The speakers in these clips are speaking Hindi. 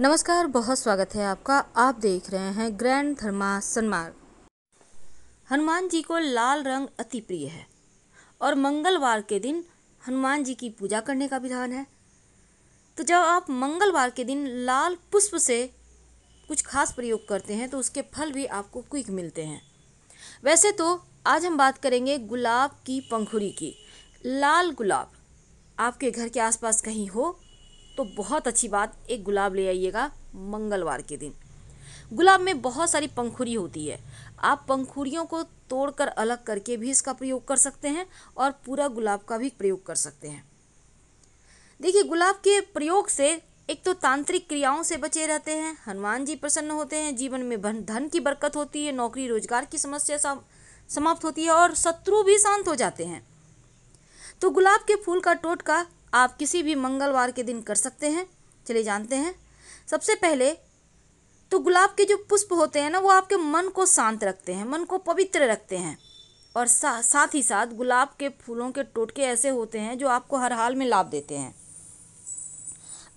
नमस्कार बहुत स्वागत है आपका आप देख रहे हैं ग्रैंड धर्मा सन्मार्ग हनुमान जी को लाल रंग अति प्रिय है और मंगलवार के दिन हनुमान जी की पूजा करने का विधान है तो जब आप मंगलवार के दिन लाल पुष्प से कुछ खास प्रयोग करते हैं तो उसके फल भी आपको क्विक मिलते हैं वैसे तो आज हम बात करेंगे गुलाब की पंखुड़ी की लाल गुलाब आपके घर के आसपास कहीं हो तो बहुत अच्छी बात एक गुलाब ले आइएगा मंगलवार के दिन गुलाब में बहुत सारी पंखुरी होती है आप पंखुरियों को तोड़कर अलग करके भी इसका प्रयोग कर सकते हैं और पूरा गुलाब का भी प्रयोग कर सकते हैं देखिए गुलाब के प्रयोग से एक तो तांत्रिक क्रियाओं से बचे रहते हैं हनुमान जी प्रसन्न होते हैं जीवन में धन की बरकत होती है नौकरी रोजगार की समस्या समाप्त होती है और शत्रु भी शांत हो जाते हैं तो गुलाब के फूल का टोटका आप किसी भी मंगलवार के दिन कर सकते हैं चलिए जानते हैं सबसे पहले तो गुलाब के जो पुष्प होते हैं ना वो आपके मन को शांत रखते हैं मन को पवित्र रखते हैं और सा, साथ ही साथ गुलाब के फूलों के टोटके ऐसे होते हैं जो आपको हर हाल में लाभ देते हैं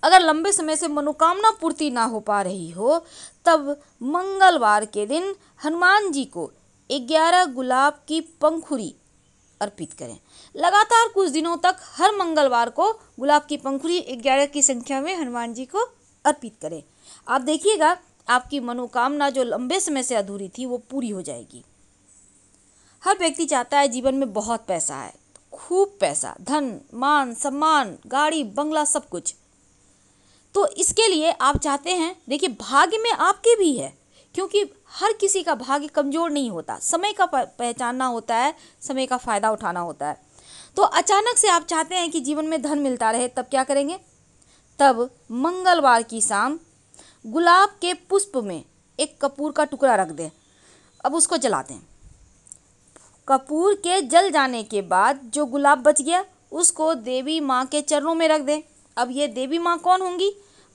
अगर लंबे समय से मनोकामना पूर्ति ना हो पा रही हो तब मंगलवार के दिन हनुमान जी को ग्यारह गुलाब की पंखुरी अर्पित करें लगातार कुछ दिनों तक हर मंगलवार को गुलाब की पंखुड़ी ग्यारह की संख्या में हनुमान जी को अर्पित करें आप देखिएगा आपकी मनोकामना जो लंबे समय से अधूरी थी वो पूरी हो जाएगी हर व्यक्ति चाहता है जीवन में बहुत पैसा है खूब पैसा धन मान सम्मान गाड़ी बंगला सब कुछ तो इसके लिए आप चाहते हैं देखिए भाग्य में आपके भी है क्योंकि हर किसी का भाग्य कमज़ोर नहीं होता समय का पहचानना होता है समय का फ़ायदा उठाना होता है तो अचानक से आप चाहते हैं कि जीवन में धन मिलता रहे तब क्या करेंगे तब मंगलवार की शाम गुलाब के पुष्प में एक कपूर का टुकड़ा रख दें अब उसको जला दें कपूर के जल जाने के बाद जो गुलाब बच गया उसको देवी माँ के चरणों में रख दें अब ये देवी माँ कौन होंगी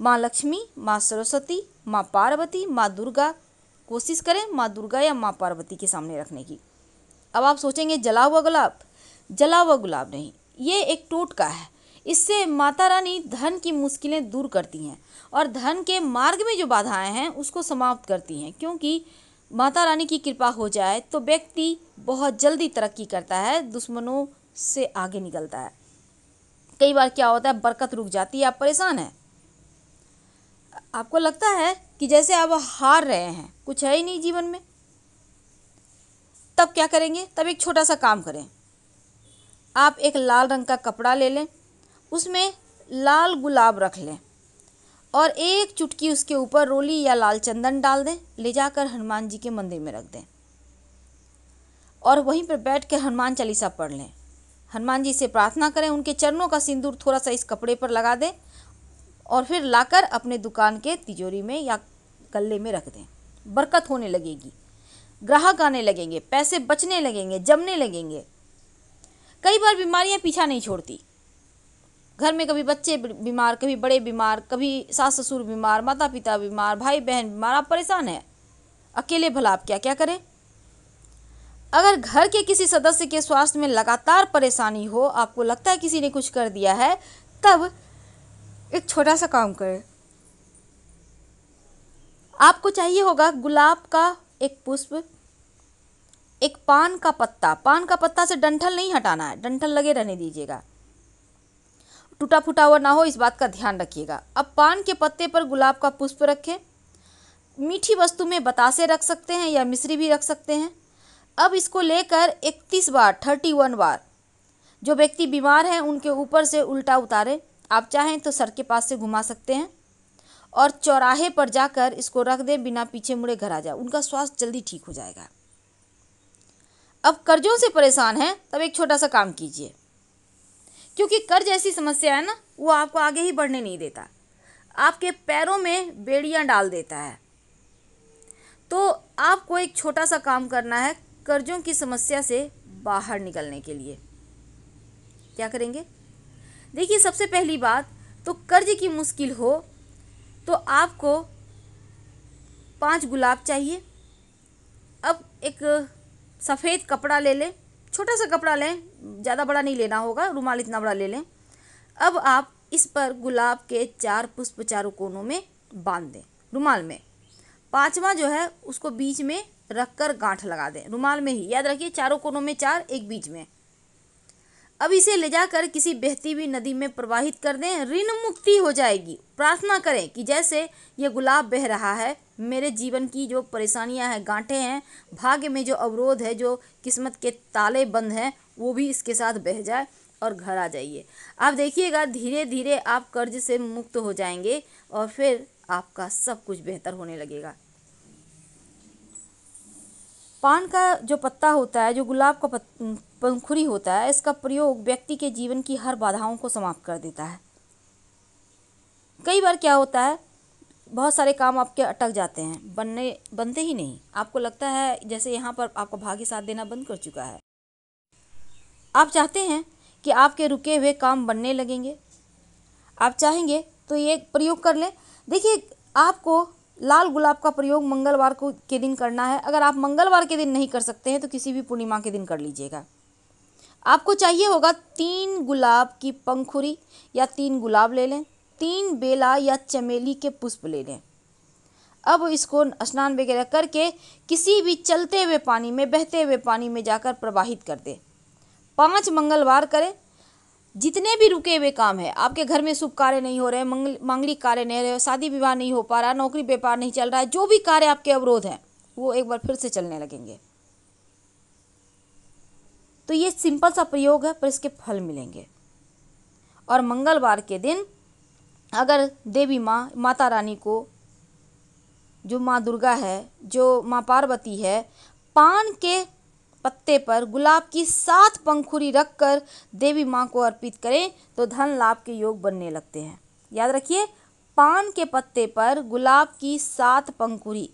माँ लक्ष्मी माँ सरस्वती माँ पार्वती माँ दुर्गा कोशिश करें माँ दुर्गा या माँ पार्वती के सामने रखने की अब आप सोचेंगे जला हुआ गुलाब जला हुआ गुलाब नहीं ये एक टोटका है इससे माता रानी धन की मुश्किलें दूर करती हैं और धन के मार्ग में जो बाधाएं हैं उसको समाप्त करती हैं क्योंकि माता रानी की कृपा हो जाए तो व्यक्ति बहुत जल्दी तरक्की करता है दुश्मनों से आगे निकलता है कई बार क्या होता है बरकत रुक जाती है आप परेशान हैं आपको लगता है कि जैसे आप हार रहे हैं कुछ है ही नहीं जीवन में तब क्या करेंगे तब एक छोटा सा काम करें आप एक लाल रंग का कपड़ा ले लें उसमें लाल गुलाब रख लें और एक चुटकी उसके ऊपर रोली या लाल चंदन डाल दें ले जाकर हनुमान जी के मंदिर में रख दें और वहीं पर बैठ कर हनुमान चालीसा पढ़ लें हनुमान जी से प्रार्थना करें उनके चरणों का सिंदूर थोड़ा सा इस कपड़े पर लगा दें और फिर लाकर अपने दुकान के तिजोरी में या गले में रख दें बरकत होने लगेगी ग्राहक आने लगेंगे पैसे बचने लगेंगे जमने लगेंगे कई बार बीमारियां पीछा नहीं छोड़ती घर में कभी बच्चे बीमार कभी बड़े बीमार कभी सास ससुर बीमार माता पिता बीमार भाई बहन बीमार आप परेशान हैं अकेले भला आप क्या क्या करें अगर घर के किसी सदस्य के स्वास्थ्य में लगातार परेशानी हो आपको लगता है किसी ने कुछ कर दिया है तब एक छोटा सा काम करें आपको चाहिए होगा गुलाब का एक पुष्प एक पान का पत्ता पान का पत्ता से डंठल नहीं हटाना है डंठल लगे रहने दीजिएगा टूटा फूटा हुआ ना हो इस बात का ध्यान रखिएगा अब पान के पत्ते पर गुलाब का पुष्प रखें मीठी वस्तु में बतासे रख सकते हैं या मिश्री भी रख सकते हैं अब इसको लेकर इकतीस बार थर्टी वन बार जो व्यक्ति बीमार हैं उनके ऊपर से उल्टा उतारे आप चाहें तो सर के पास से घुमा सकते हैं और चौराहे पर जाकर इसको रख दें बिना पीछे मुड़े घर आ जाए उनका स्वास्थ्य जल्दी ठीक हो जाएगा अब कर्जों से परेशान हैं तब एक छोटा सा काम कीजिए क्योंकि कर्ज ऐसी समस्या है ना वो आपको आगे ही बढ़ने नहीं देता आपके पैरों में बेड़ियाँ डाल देता है तो आपको एक छोटा सा काम करना है कर्जों की समस्या से बाहर निकलने के लिए क्या करेंगे देखिए सबसे पहली बात तो कर्ज की मुश्किल हो तो आपको पांच गुलाब चाहिए अब एक सफ़ेद कपड़ा ले लें छोटा सा कपड़ा लें ज़्यादा बड़ा नहीं लेना होगा रुमाल इतना बड़ा ले लें अब आप इस पर गुलाब के चार पुष्प चारों कोनों में बांध दें रुमाल में पांचवा जो है उसको बीच में रख कर गांठ लगा दें रुमाल में ही याद रखिए चारों कोनों में चार एक बीच में अब इसे ले जाकर किसी बहती हुई नदी में प्रवाहित कर दें ऋण मुक्ति हो जाएगी प्रार्थना करें कि जैसे यह गुलाब बह रहा है मेरे जीवन की जो परेशानियां हैं गांठे हैं भाग्य में जो अवरोध है जो किस्मत के ताले बंद हैं वो भी इसके साथ बह जाए और घर आ जाइए आप देखिएगा धीरे धीरे आप कर्ज से मुक्त हो जाएंगे और फिर आपका सब कुछ बेहतर होने लगेगा पान का जो पत्ता होता है जो गुलाब का पत, पंखुरी होता है इसका प्रयोग व्यक्ति के जीवन की हर बाधाओं को समाप्त कर देता है कई बार क्या होता है बहुत सारे काम आपके अटक जाते हैं बनने बनते ही नहीं आपको लगता है जैसे यहाँ पर आपको भाग्य साथ देना बंद कर चुका है आप चाहते हैं कि आपके रुके हुए काम बनने लगेंगे आप चाहेंगे तो ये प्रयोग कर लें देखिए आपको लाल गुलाब का प्रयोग मंगलवार को के दिन करना है अगर आप मंगलवार के दिन नहीं कर सकते हैं तो किसी भी पूर्णिमा के दिन कर लीजिएगा आपको चाहिए होगा तीन गुलाब की पंखुरी या तीन गुलाब ले लें तीन बेला या चमेली के पुष्प ले लें अब इसको स्नान वगैरह करके किसी भी चलते हुए पानी में बहते हुए पानी में जाकर प्रवाहित कर दें पाँच मंगलवार करें जितने भी रुके हुए काम है आपके घर में शुभ कार्य नहीं हो रहे मंगल मांगलिक कार्य नहीं रहे शादी विवाह नहीं हो पा रहा नौकरी व्यापार नहीं चल रहा है जो भी कार्य आपके अवरोध हैं वो एक बार फिर से चलने लगेंगे तो ये सिंपल सा प्रयोग है पर इसके फल मिलेंगे और मंगलवार के दिन अगर देवी माँ माता रानी को जो माँ दुर्गा है जो माँ पार्वती है पान के पत्ते पर गुलाब की सात पंखुरी कर देवी माँ को अर्पित करें तो धन लाभ के योग बनने लगते हैं याद रखिए पान के पत्ते पर गुलाब की सात पंखुरी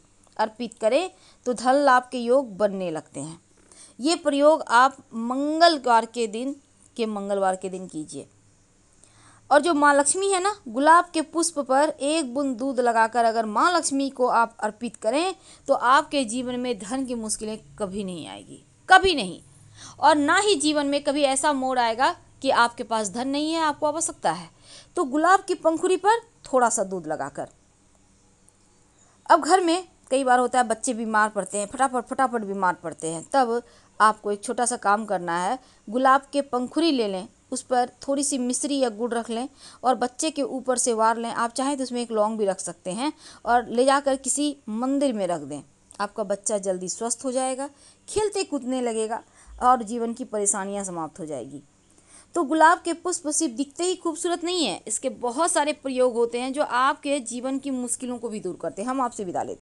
अर्पित करें तो धन लाभ के योग बनने लगते हैं ये प्रयोग आप मंगलवार के दिन के मंगलवार के दिन कीजिए और जो माँ लक्ष्मी है ना गुलाब के पुष्प पर एक बूंद दूध लगाकर अगर माँ लक्ष्मी को आप अर्पित करें तो आपके जीवन में धन की मुश्किलें कभी नहीं आएगी कभी नहीं और ना ही जीवन में कभी ऐसा मोड़ आएगा कि आपके पास धन नहीं है आपको आवश्यकता है तो गुलाब की पंखुड़ी पर थोड़ा सा दूध लगाकर अब घर में कई बार होता है बच्चे बीमार पड़ते हैं फटाफट फटाफट बीमार पड़ते हैं तब आपको एक छोटा सा काम करना है गुलाब के पंखुरी ले लें उस पर थोड़ी सी मिश्री या गुड़ रख लें और बच्चे के ऊपर से वार लें आप चाहें तो उसमें एक लौंग भी रख सकते हैं और ले जाकर किसी मंदिर में रख दें आपका बच्चा जल्दी स्वस्थ हो जाएगा खेलते कूदने लगेगा और जीवन की परेशानियां समाप्त हो जाएगी तो गुलाब के पुष्प सिर्फ दिखते ही खूबसूरत नहीं है इसके बहुत सारे प्रयोग होते हैं जो आपके जीवन की मुश्किलों को भी दूर करते हैं हम आपसे विदा लेते